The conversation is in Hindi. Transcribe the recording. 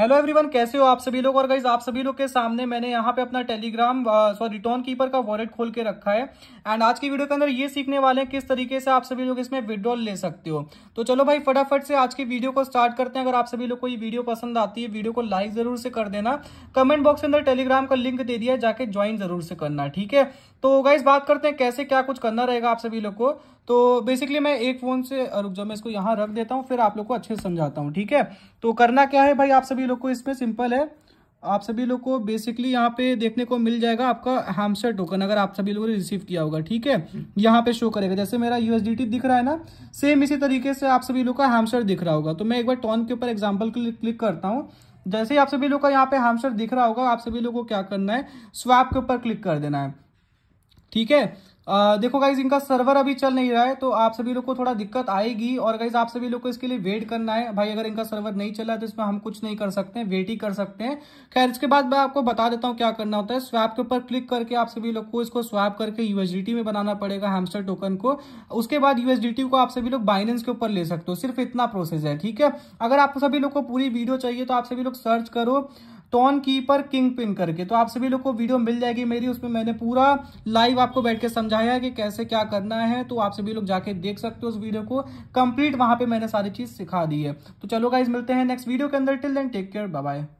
हेलो एवरीवन कैसे हो आप सभी लोग और गाइज आप सभी लोग के सामने मैंने यहाँ पे अपना टेलीग्राम सॉरी रिटर्न कीपर का वॉलेट खोल के रखा है एंड आज की वीडियो के अंदर ये सीखने वाले हैं किस तरीके से आप सभी लोग इसमें विड्रॉल ले सकते हो तो चलो भाई फटाफट से आज की वीडियो को स्टार्ट करते हैं अगर आप सभी लोग को ये वीडियो पसंद आती है वीडियो को लाइक जरूर से कर देना कमेंट बॉक्स के अंदर टेलीग्राम का लिंक दे दिया जाके ज्वाइन जरूर से करना ठीक है तो गाइज बात करते हैं कैसे क्या कुछ करना रहेगा आप सभी लोग को तो बेसिकली मैं एक फोन से रुक जाओ मैं इसको यहाँ रख देता हूँ फिर आप लोग को अच्छे से समझाता हूँ ठीक है तो करना क्या है भाई आप सभी सभी लोग को इसमें सिंपल है आप सभी लोग को बेसिकली यहाँ पे देखने को मिल जाएगा आपका हैमस्टर टोकन अगर आप सभी लोगों ने रिसीव किया होगा ठीक है यहाँ पे शो करेगा जैसे मेरा यूएसडीटी दिख रहा है ना सेम इसी तरीके से आप सभी लोग का हैमस्टर दिख रहा होगा तो मैं एक बार टॉन के ऊपर एग्जाम्पल क्लिक करता हूँ जैसे ही आप सभी लोग का यहाँ पे हैमस्टर दिख रहा होगा आप सभी लोग को क्या करना है स्वैप के ऊपर क्लिक कर देना है ठीक है देखो गाइज इनका सर्वर अभी चल नहीं रहा है तो आप सभी लोग को थोड़ा दिक्कत आएगी और गाइज आप सभी लोग को इसके लिए वेट करना है भाई अगर इनका सर्वर नहीं चला है तो इसमें हम कुछ नहीं कर सकते हैं वेट ही कर सकते हैं खैर इसके बाद मैं आपको बता देता हूँ क्या करना होता है स्वैप के ऊपर क्लिक करके आप सभी लोग को इसको स्वैप करके यूएसडीटी में बनाना पड़ेगा हेमस्टर टोकन को उसके बाद यूएसडीटी को आप सभी लोग बाइनेंस के ऊपर ले सकते हो सिर्फ इतना प्रोसेस है ठीक है अगर आप सभी लोग को पूरी वीडियो चाहिए तो आप सभी लोग सर्च करो टॉन कीपर किंग पिन करके तो आप सभी लोग को वीडियो मिल जाएगी मेरी उसमें मैंने पूरा लाइव आपको बैठ के समझाया है कि कैसे क्या करना है तो आप सभी लोग जाके देख सकते हो उस वीडियो को कंप्लीट वहां पे मैंने सारी चीज सिखा दी है तो चलो गाइज मिलते हैं नेक्स्ट वीडियो के अंदर till then take care bye